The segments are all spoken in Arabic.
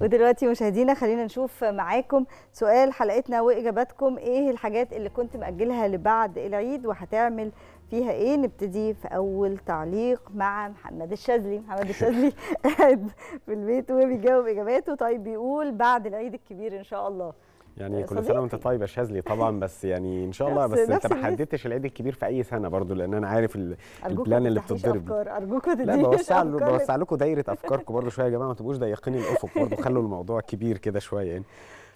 ودلوقتي مشاهدينا خلينا نشوف معاكم سؤال حلقتنا واجاباتكم ايه الحاجات اللي كنت مأجلها لبعد العيد وهتعمل فيها ايه نبتدي في اول تعليق مع محمد الشاذلي محمد الشاذلي قاعد في البيت وبيجاوب اجاباته طيب بيقول بعد العيد الكبير ان شاء الله يعني كل سنه وانت طيب يا شاذلي طبعا بس يعني ان شاء الله بس انت ما حددتش العيد الكبير في اي سنه برضو لان انا عارف البلان اللي بتتضرب ارجوكوا تديني لا بوسع بوسع لكم دايره افكاركم برضو شويه يا جماعه ما تبقوش ضيقين الافق برضو خلوا الموضوع كبير كده شويه يعني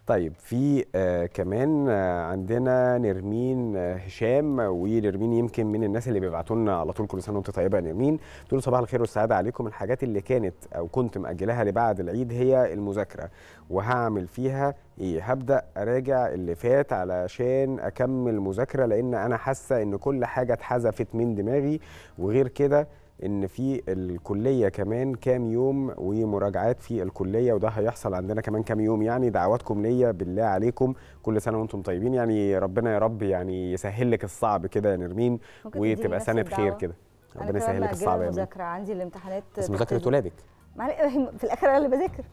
طيب في آه كمان آه عندنا نرمين آه هشام ونرمين يمكن من الناس اللي بيبعتوا لنا على طول كل سنه وانت طيبه يا نرمين تقول صباح الخير والسعاده عليكم الحاجات اللي كانت او كنت ماجلاها لبعد العيد هي المذاكره وهعمل فيها ايه هبدا اراجع اللي فات علشان اكمل مذاكره لان انا حاسه ان كل حاجه اتحذفت من دماغي وغير كده ان في الكليه كمان كام يوم ومراجعات في الكليه وده هيحصل عندنا كمان كام يوم يعني دعواتكم ليا بالله عليكم كل سنه وانتم طيبين يعني ربنا يا رب يعني يسهل لك الصعب كده يا نرمين وتبقى سنه خير كده ربنا يسهل لك الصعب يا مذاكره عندي الامتحانات بس مذاكره ولادك في الاخر انا اللي بذاكر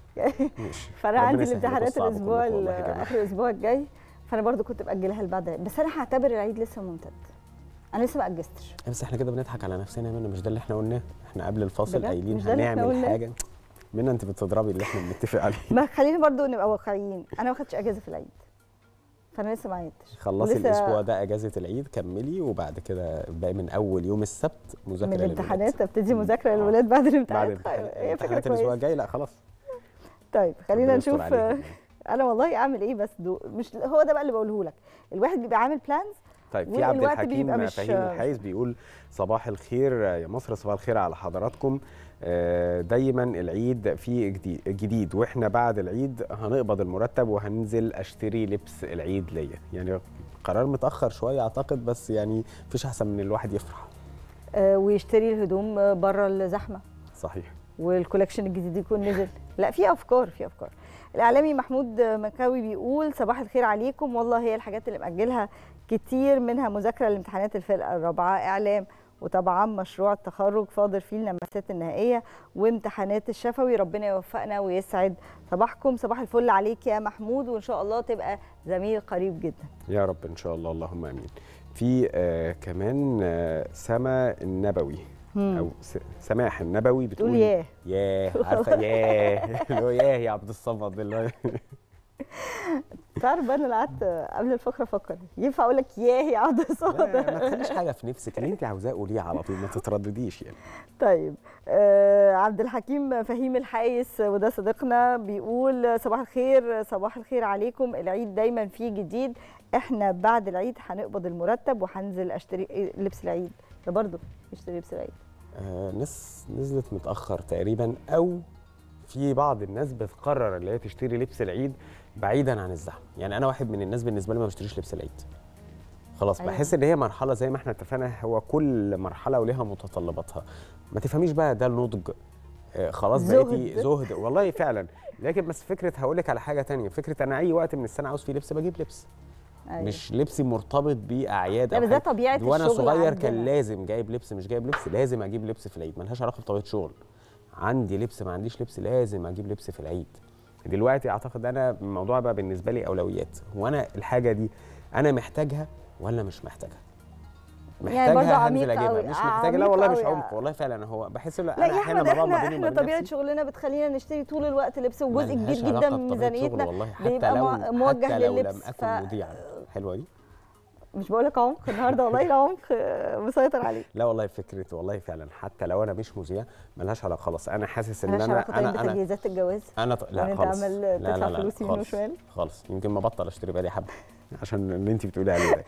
ماشي فانا عندي الامتحانات الاسبوع اخر الاسبوع الجاي فانا برضو كنت باجلها لبعد بس انا هعتبر العيد لسه ممتد انا لسه ما اجزتش بس احنا كده بنضحك على نفسنا منه مش ده اللي احنا قلناه احنا قبل الفاصل قايلين هنعمل حاجه منى انت بتضربي اللي احنا بنتفق عليه ما خلينا برضو نبقى واقعيين انا ما خدتش اجازه في العيد فانا لسه ما عيدتش خلصي الاسبوع ده اجازه العيد كملي وبعد كده باقي من اول يوم السبت مذاكره من الامتحانات ابتدي مذاكره آه. للولاد بعد الامتحانات بعد الامتحانات طيب، الاسبوع الجاي لا خلاص طيب خلينا نشوف انا والله اعمل ايه بس دو... مش هو ده بقى اللي بقوله لك الواحد بيبقى عامل بلانز طيب في عبد الحكيم فهيم الحايز بيقول صباح الخير يا مصر صباح الخير على حضراتكم آه، دايما العيد فيه جديد واحنا بعد العيد هنقبض المرتب وهنزل اشتري لبس العيد ليا يعني قرار متاخر شويه اعتقد بس يعني مفيش احسن من الواحد يفرح آه، ويشتري الهدوم بره الزحمه صحيح والكولكشن الجديد يكون نزل لا في افكار في افكار الاعلامي محمود مكاوي بيقول صباح الخير عليكم والله هي الحاجات اللي ماجلها كتير منها مذاكره لامتحانات الفرقه الرابعه اعلام وطبعا مشروع التخرج فاضل فيه اللمسات النهائيه وامتحانات الشفوي ربنا يوفقنا ويسعد صباحكم صباح الفل عليك يا محمود وان شاء الله تبقى زميل قريب جدا يا رب ان شاء الله اللهم امين في آه كمان آه سما النبوي مم. او سماح النبوي بتقول ياه ياه عارفه ياه اللي هو ياه يا عبد الصمد اللي هو تعرف بقى انا قعدت قبل الفقره افكر ينفع اقول لك يا عبد الصمد ما تخليش حاجه في نفسك اللي انت عاوزاه قوليه على طول ما تتردديش يعني طيب آه عبد الحكيم فهيم الحايس وده صديقنا بيقول صباح الخير صباح الخير عليكم العيد دايما فيه جديد احنا بعد العيد هنقبض المرتب وهنزل اشتري لبس العيد ده برضه اشتري لبس العيد آه ناس نزلت متاخر تقريبا او في بعض الناس بتقرر اللي هي تشتري لبس العيد بعيدا عن الزحمه يعني انا واحد من الناس بالنسبه لي ما بشتريش لبس العيد خلاص أيوة. بحس ان هي مرحله زي ما احنا اتفقنا هو كل مرحله وليها متطلباتها ما تفهميش بقى ده النضج آه، خلاص بقيتي زهد والله فعلا لكن بس فكره هقول لك على حاجه ثانيه فكره انا اي وقت من السنه عاوز فيه لبس بجيب لبس أيوة. مش لبسي مرتبط باعياد او ده طبيعه الشغل وانا صغير عندنا. كان لازم جايب لبس مش جايب لبس لازم اجيب لبس في العيد ملهاش علاقه بطبيعه شغل عندي لبس ما عنديش لبس لازم اجيب لبس في العيد دلوقتي اعتقد انا الموضوع بقى بالنسبه لي اولويات هو انا الحاجه دي انا محتاجها ولا مش محتاجها يعني محتاجها يعني هنزل اجيبها مش محتاجه لا والله مش عمق والله فعلا هو بحس لا انا احيانا بقى ما احنا, احنا طبيعه شغلنا بتخلينا نشتري طول الوقت لبس وجزء كبير جدا من ميزانيتنا بيبقى موجه حتى لو لم اكن ف... مذيعا حلوه دي مش بقول لك عمق النهارده والله العمق مسيطر عليك لا والله فكره والله فعلا حتى لو انا مش مذيع ملهاش علاقه خلاص انا حاسس ان انا طيب انا انا بتجهيزات الجواز انا ط... لا خالص انت لا تدفع لا يمين وشمال خالص يمكن ما بطل اشتري بقالي حبه عشان اللي انت بتقولي عليه ده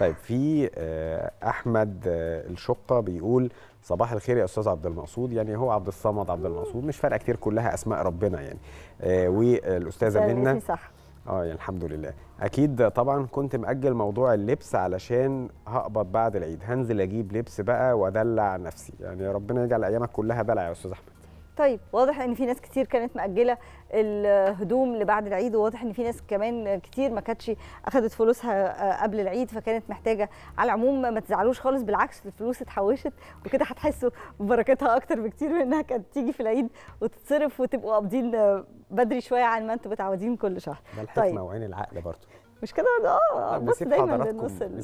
طيب في آه، احمد آه، الشقه بيقول صباح الخير يا استاذ عبد المقصود يعني هو عبد الصمد عبد المقصود مش فارقه كتير كلها اسماء ربنا يعني آه، والاستاذه منى صح اه يعني الحمد لله اكيد طبعا كنت مأجل موضوع اللبس علشان هقبض بعد العيد هنزل اجيب لبس بقى وادلع نفسي يعني ربنا يجعل ايامك كلها دلع يا استاذ احمد طيب واضح ان في ناس كتير كانت مأجله الهدوم لبعد العيد وواضح ان في ناس كمان كتير ما كانتش اخذت فلوسها آه، قبل العيد فكانت محتاجه على العموم ما تزعلوش خالص بالعكس الفلوس اتحوشت وكده هتحسوا ببركتها اكتر بكتير من انها كانت تيجي في العيد وتتصرف وتبقوا قابضين بدري شويه عن ما انتم متعودين كل شهر ده الحكمه طيب. وعين العقل برضه مش كده اه بس دايما بنوصل